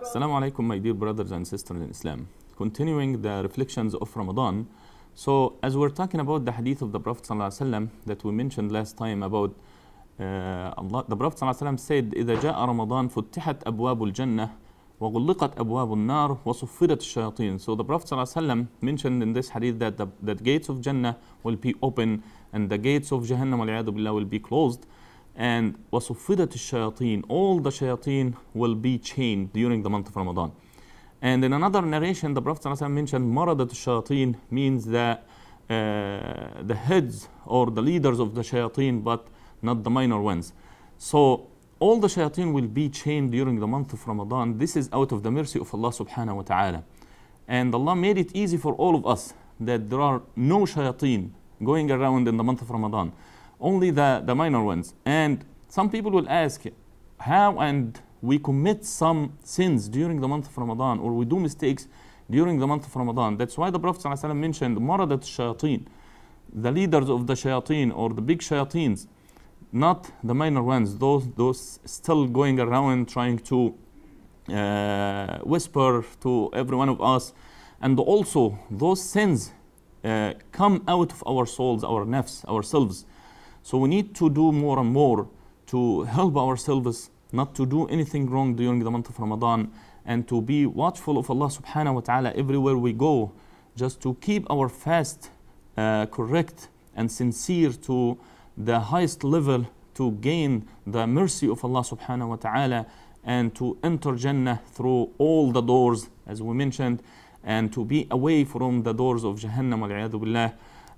Assalamu alaikum, my dear brothers and sisters in Islam continuing the reflections of Ramadan so as we're talking about the hadith of the Prophet وسلم, that we mentioned last time about uh, Allah, the Prophet said إذا جاء رمضان فتحت أبواب الجنة وَغُلِّقَتْ أَبْوَابُ النَّارِ وَصُفِّدَتْ الشَّيَاطِينِ So the Prophet ﷺ mentioned in this hadith that the that gates of Jannah will be open and the gates of Jahannam billah, will be closed. And وَصُفِّدَتْ الشَّيَاطِينِ All the shayateen will be chained during the month of Ramadan. And in another narration, the Prophet ﷺ mentioned مَرَدَتْ الشَّيَاطِينِ means that uh, the heads or the leaders of the shayateen, but not the minor ones. So all the shayateen will be chained during the month of Ramadan. This is out of the mercy of Allah subhanahu wa ta'ala. And Allah made it easy for all of us that there are no shayateen going around in the month of Ramadan, only the, the minor ones. And some people will ask, how and we commit some sins during the month of Ramadan or we do mistakes during the month of Ramadan. That's why the Prophet ﷺ mentioned Maradat Shayateen, the leaders of the Shayateen or the big Shayateens not the minor ones, those, those still going around trying to uh, whisper to every one of us. And also, those sins uh, come out of our souls, our nafs, ourselves. So we need to do more and more to help ourselves not to do anything wrong during the month of Ramadan and to be watchful of Allah subhanahu wa ta'ala everywhere we go, just to keep our fast uh, correct and sincere to the highest level to gain the mercy of Allah subhanahu wa ta'ala and to enter Jannah through all the doors as we mentioned and to be away from the doors of Jahannam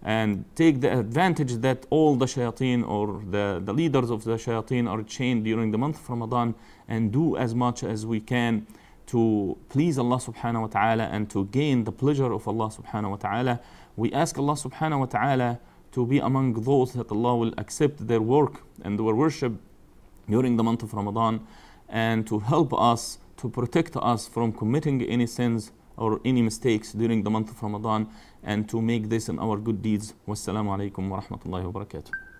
and take the advantage that all the shayateen or the, the leaders of the shayateen are chained during the month of Ramadan and do as much as we can to please Allah subhanahu wa ta'ala and to gain the pleasure of Allah subhanahu wa ta'ala. We ask Allah subhanahu wa ta'ala to be among those that Allah will accept their work and their worship during the month of Ramadan and to help us to protect us from committing any sins or any mistakes during the month of Ramadan and to make this in our good deeds. Wassalamu alaikum wa rahmatullahi wa barakatuh.